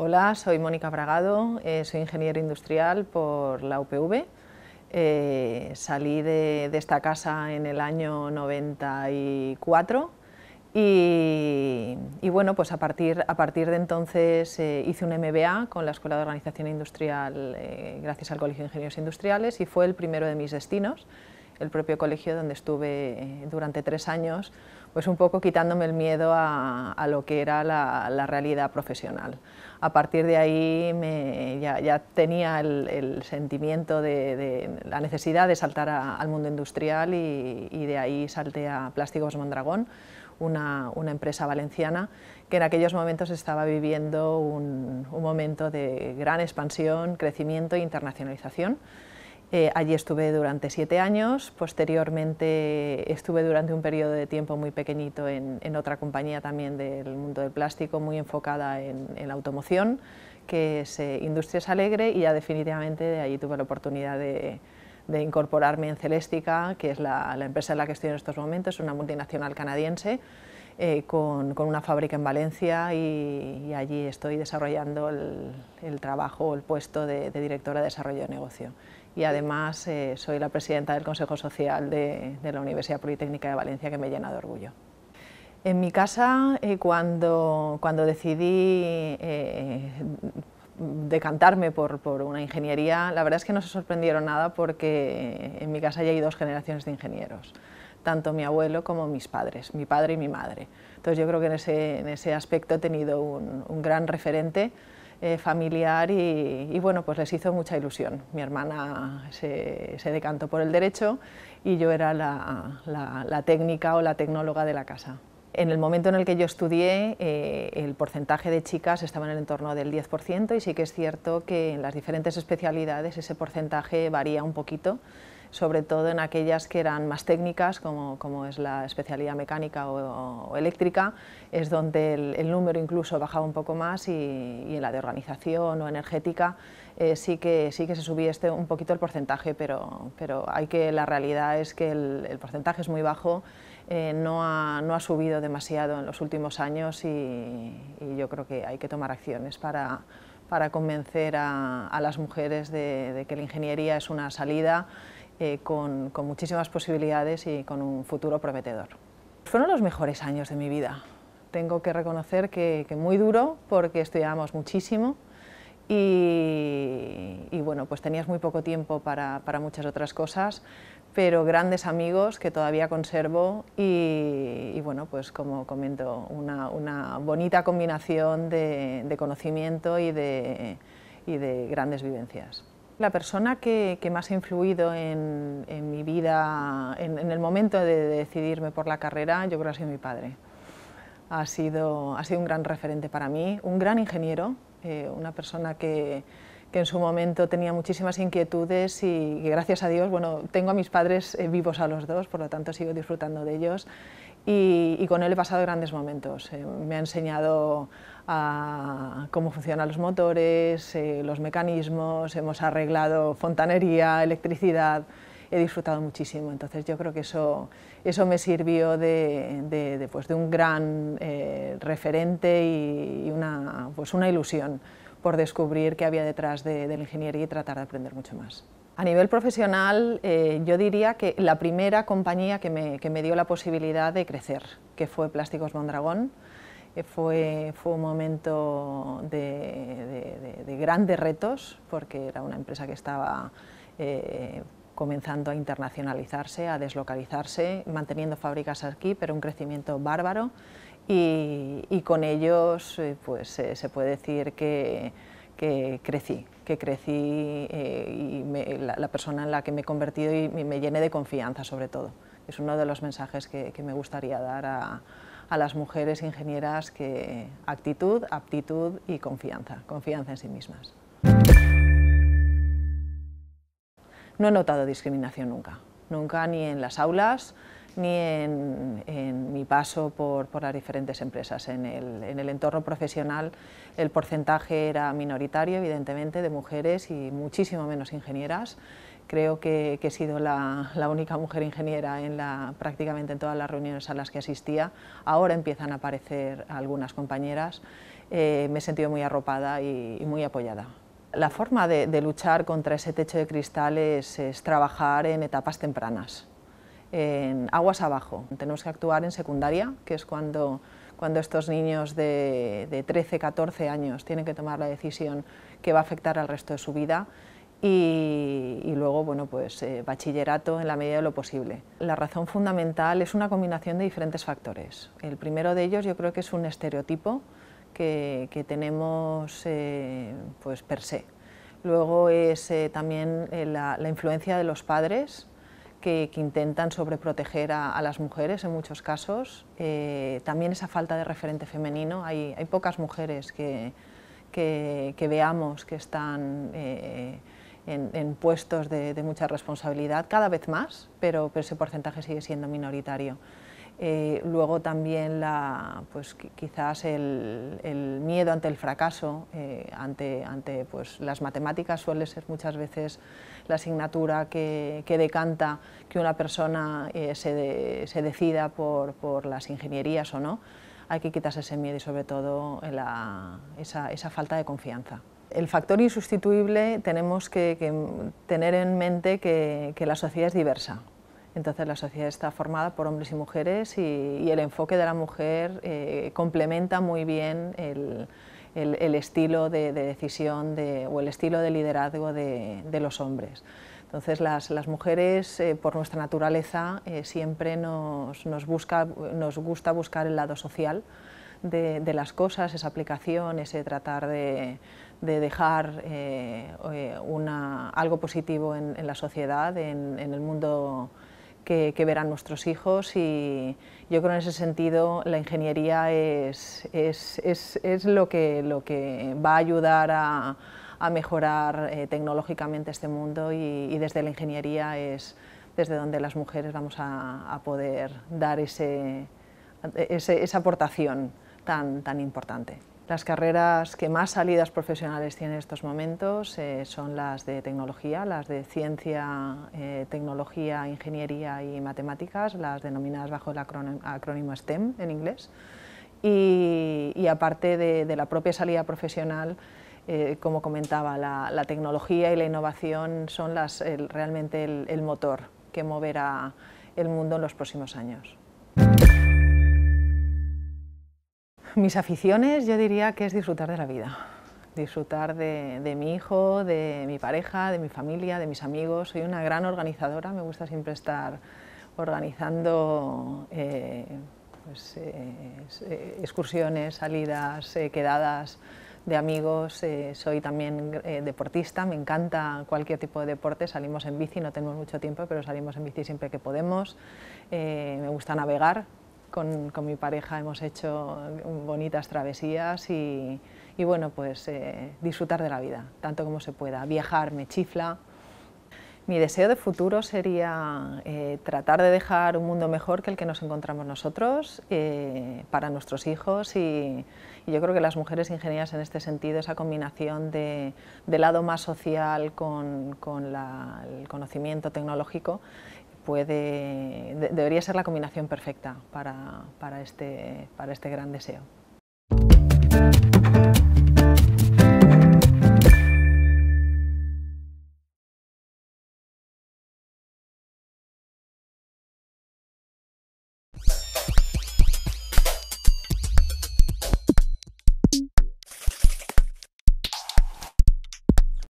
Hola, soy Mónica Bragado, eh, soy ingeniero industrial por la UPV. Eh, salí de, esta casa en el año 94 y, bueno, pues a partir, de entonces eh, hice un MBA con la Escuela de Organización Industrial gracias al Colegio de Ingenieros Industriales y fue el primero de mis destinos el propio colegio donde estuve eh, durante tres años, pues un poco quitándome el miedo a, lo que era la, realidad profesional. A partir de ahí ya, tenía el, sentimiento de, la necesidad de saltar al mundo industrial y, de ahí salté a Plásticos Mondragón, una, empresa valenciana que en aquellos momentos estaba viviendo un, un momento de gran expansión, crecimiento e internacionalización. Eh, allí estuve durante siete años, posteriormente estuve durante un periodo de tiempo muy pequeñito en, otra compañía también del mundo del plástico, muy enfocada en, la automoción, que es eh, Industrias Alegre, y ya definitivamente de allí tuve la oportunidad de, incorporarme en Celestica, que es la, la, empresa en la que estoy en estos momentos, una multinacional canadiense, eh, con, una fábrica en Valencia y, allí estoy desarrollando el, trabajo el puesto de, directora de desarrollo de negocio. Y además eh, soy la presidenta del Consejo Social de, la Universidad Politécnica de Valencia, que me llena de orgullo. En mi casa, eh, cuando, cuando decidí decantarme por, por, una ingeniería, la verdad es que no se sorprendieron nada porque en mi casa ya hay dos generaciones de ingenieros, tanto mi abuelo como mis padres, mi padre y mi madre. Entonces yo creo que en ese, aspecto he tenido un, gran referente eh, familiar y, bueno, pues les hizo mucha ilusión. Mi hermana se, decantó por el derecho y yo era la técnica o la tecnóloga de la casa. En el momento en el que yo estudié, eh, el porcentaje de chicas estaba en el entorno del 10% y sí que es cierto que en las diferentes especialidades ese porcentaje varía un poquito, sobre todo en aquellas que eran más técnicas, como, es la especialidad mecánica o, eléctrica, es donde el, número incluso bajaba un poco más y, en la de organización o energética eh, sí, que, sí que se subía este, un poquito el porcentaje, pero, pero hay que, la realidad es que el, el porcentaje es muy bajo eh, no, ha, subido demasiado en los últimos años y, yo creo que hay que tomar acciones para, convencer a, las mujeres de, que la ingeniería es una salida eh, con, muchísimas posibilidades y con un futuro prometedor. Fueron los mejores años de mi vida. Tengo que reconocer que, muy duro porque estudiábamos muchísimo y, bueno, pues tenías muy poco tiempo para, para muchas otras cosas, pero grandes amigos que todavía conservo y, bueno, pues como comento, una, bonita combinación de, conocimiento y de, grandes vivencias. La persona que, más ha influido en, mi vida, en, el momento de decidirme por la carrera, yo creo que ha sido mi padre. Ha sido, ha sido un gran referente para mí, un gran ingeniero, eh, una persona que, que en su momento tenía muchísimas inquietudes y, gracias a Dios, bueno, tengo a mis padres eh, vivos a los dos, por lo tanto sigo disfrutando de ellos y, con él he pasado grandes momentos. Eh, me ha enseñado a cómo funcionan los motores, eh, los mecanismos, hemos arreglado fontanería, electricidad, he disfrutado muchísimo. Entonces yo creo que eso, eso me sirvió de, de, pues, un gran referente y, y una, pues, una ilusión por descubrir qué había detrás de, la ingeniería y tratar de aprender mucho más. A nivel profesional, eh, yo diría que la primera compañía que me, dio la posibilidad de crecer, que fue Plásticos Mondragón, eh, fue, un momento de, grandes retos, porque era una empresa que estaba eh, comenzando a internacionalizarse, a deslocalizarse, manteniendo fábricas aquí, pero un crecimiento bárbaro y, con ellos eh, pues, eh, se puede decir que, crecí, que crecí eh, y la, persona en la que me he convertido y me, me, llené de confianza sobre todo. Es uno de los mensajes que, me gustaría dar a, las mujeres ingenieras que actitud, aptitud y confianza, confianza en sí mismas. No he notado discriminación nunca, nunca ni en las aulas, ni en, mi paso por, las diferentes empresas. En el, entorno profesional el porcentaje era minoritario, evidentemente, de mujeres y muchísimo menos ingenieras creo que, he sido la, única mujer ingeniera en la, prácticamente en todas las reuniones a las que asistía. Ahora empiezan a aparecer algunas compañeras. Eh, me he sentido muy arropada y, muy apoyada. La forma de, luchar contra ese techo de cristal es trabajar en etapas tempranas en aguas abajo. Tenemos que actuar en secundaria, que es cuando, cuando estos niños de, 13, 14 años tienen que tomar la decisión que va a afectar al resto de su vida. Y, luego, bueno, pues eh, bachillerato en la medida de lo posible. La razón fundamental es una combinación de diferentes factores. El primero de ellos yo creo que es un estereotipo que, que tenemos eh, pues per se. Luego es eh, también la influencia de los padres, que, intentan sobreproteger a, las mujeres en muchos casos. Eh, también esa falta de referente femenino. Hay, pocas mujeres que, veamos que están eh, en, puestos de, mucha responsabilidad, cada vez más, pero ese porcentaje sigue siendo minoritario. Eh, luego también la, pues, quizás el, miedo ante el fracaso, eh, ante, ante pues, las matemáticas suele ser muchas veces la asignatura que, que decanta que una persona eh, se, se, decida por, por, las ingenierías o no. Hay que quitarse ese miedo y sobre todo esa, esa falta de confianza el factor insustituible tenemos que, tener en mente que, la sociedad es diversa. Entonces la sociedad está formada por hombres y mujeres y, el enfoque de la mujer eh, complementa muy bien el, estilo de, decisión o el estilo de liderazgo de, los hombres. Entonces las, mujeres, eh, por nuestra naturaleza, eh, siempre nos, gusta buscar el lado social de, las cosas, esa aplicación, ese tratar de, dejar algo positivo en, la sociedad, en, en el mundo que, verán nuestros hijos y yo creo en ese sentido la ingeniería es, es, lo, que, va a ayudar a, mejorar eh, tecnológicamente este mundo y, desde la ingeniería es desde donde las mujeres vamos a, poder dar esa aportación tan importante. Las carreras que más salidas profesionales tienen en estos momentos eh, son las de tecnología, las de ciencia, eh, tecnología, ingeniería y matemáticas, las denominadas bajo el acrónimo STEM en inglés. Y, aparte de, la propia salida profesional, eh, como comentaba, la, tecnología y la innovación son realmente el motor que moverá el mundo en los próximos años. Mis aficiones yo diría que es disfrutar de la vida, disfrutar de, mi hijo, de mi pareja, de mi familia, de mis amigos. Soy una gran organizadora, me gusta siempre estar organizando eh, pues, eh, excursiones, salidas, eh, quedadas de amigos, soy también deportista, me encanta cualquier tipo de deporte, salimos en bici, no tenemos mucho tiempo, pero salimos en bici siempre que podemos, me gusta navegar, con, mi pareja hemos hecho bonitas travesías y, bueno, pues eh, disfrutar de la vida, tanto como se pueda. Viajar me chifla. Mi deseo de futuro sería eh, tratar de dejar un mundo mejor que el que nos encontramos nosotros eh, para nuestros hijos y, yo creo que las mujeres ingenieras en este sentido, esa combinación de, lado más social con, el conocimiento tecnológico, debería ser la combinación perfecta para, este, para este gran deseo.